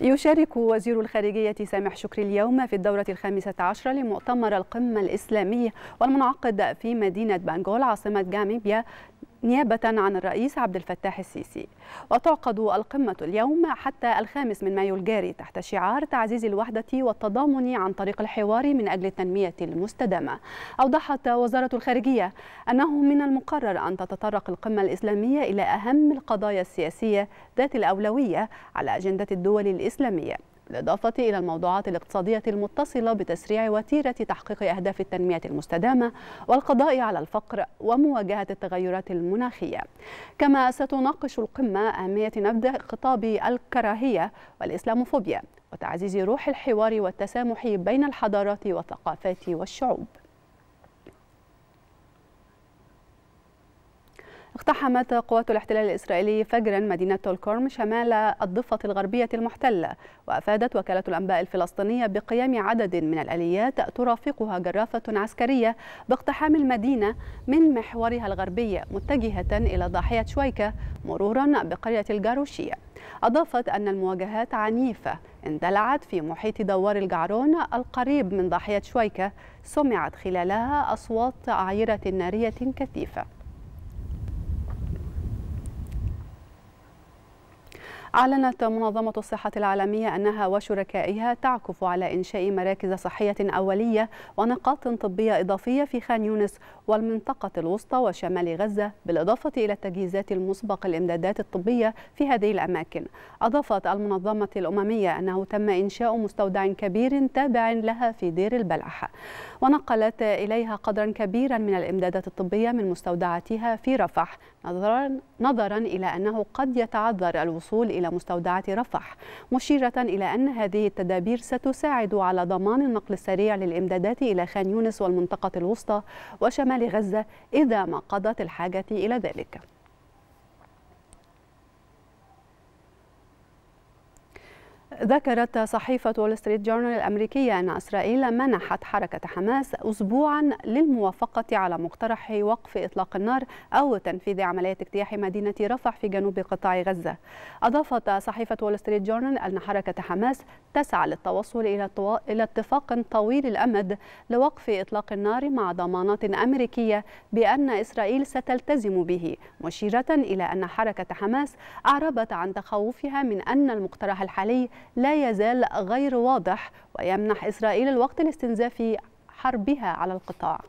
يشارك وزير الخارجية سامح شكري اليوم في الدورة الخامسة عشرة لمؤتمر القمة الإسلامي والمنعقد في مدينة بانجول عاصمة جامبيا نيابة عن الرئيس عبد الفتاح السيسي وتعقد القمة اليوم حتى الخامس من مايو الجاري تحت شعار تعزيز الوحدة والتضامن عن طريق الحوار من أجل التنمية المستدامة أوضحت وزارة الخارجية أنه من المقرر أن تتطرق القمة الإسلامية إلى أهم القضايا السياسية ذات الأولوية على أجندة الدول الإسلامية بالإضافة إلى الموضوعات الاقتصادية المتصلة بتسريع وتيرة تحقيق أهداف التنمية المستدامة والقضاء على الفقر ومواجهة التغيرات المناخية كما ستناقش القمة أهمية نبذ خطاب الكراهية والإسلاموفوبيا وتعزيز روح الحوار والتسامح بين الحضارات والثقافات والشعوب اقتحمت قوات الاحتلال الإسرائيلي فجرا مدينة الكرم شمال الضفة الغربية المحتلة وأفادت وكالة الأنباء الفلسطينية بقيام عدد من الآليات ترافقها جرافة عسكرية باقتحام المدينة من محورها الغربي متجهة إلى ضاحية شويكة مرورا بقرية الجاروشية أضافت أن المواجهات عنيفة اندلعت في محيط دوار الجعرون القريب من ضاحية شويكة سمعت خلالها أصوات عايرة نارية كثيفة أعلنت منظمة الصحة العالمية أنها وشركائها تعكف على إنشاء مراكز صحية أولية ونقاط طبية إضافية في خان يونس والمنطقة الوسطى وشمال غزة بالإضافة إلى التجهيزات المسبق الإمدادات الطبية في هذه الأماكن أضافت المنظمة الأممية أنه تم إنشاء مستودع كبير تابع لها في دير البلح ونقلت إليها قدرا كبيرا من الإمدادات الطبية من مستودعاتها في رفح نظرا, نظرا إلى أنه قد يتعذر الوصول إلى إلى رفح مشيرة إلى أن هذه التدابير ستساعد على ضمان النقل السريع للإمدادات إلى خان يونس والمنطقة الوسطى وشمال غزة إذا ما قضت الحاجة إلى ذلك ذكرت صحيفة وول ستريت جورنال الأمريكية أن إسرائيل منحت حركة حماس أسبوعا للموافقة على مقترح وقف إطلاق النار أو تنفيذ عملية اجتياح مدينة رفح في جنوب قطاع غزة أضافت صحيفة وول ستريت جورنال أن حركة حماس تسعى للتوصل إلى إلى اتفاق طويل الأمد لوقف إطلاق النار مع ضمانات أمريكية بأن إسرائيل ستلتزم به مشيرة إلى أن حركة حماس أعربت عن تخوفها من أن المقترح الحالي لا يزال غير واضح ويمنح إسرائيل الوقت لاستنزاف حربها على القطاع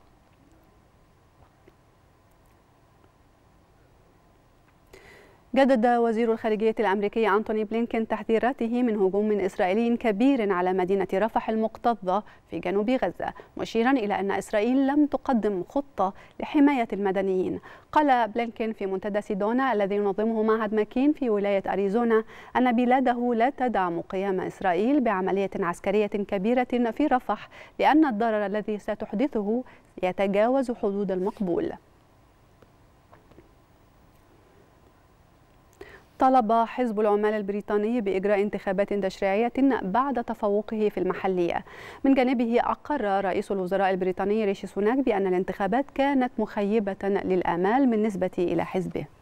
جدد وزير الخارجية الأمريكي أنتوني بلينكين تحذيراته من هجوم من إسرائيلي كبير على مدينة رفح المكتظة في جنوب غزة مشيرا إلى أن إسرائيل لم تقدم خطة لحماية المدنيين قال بلينكين في منتدى سيدونا الذي ينظمه معهد ماكين في ولاية أريزونا أن بلاده لا تدعم قيام إسرائيل بعملية عسكرية كبيرة في رفح لأن الضرر الذي ستحدثه يتجاوز حدود المقبول طلب حزب العمال البريطاني بإجراء انتخابات تشريعية بعد تفوقه في المحلية من جانبه أقر رئيس الوزراء البريطاني ريشي سوناك بأن الانتخابات كانت مخيبة للآمال بالنسبة إلى حزبه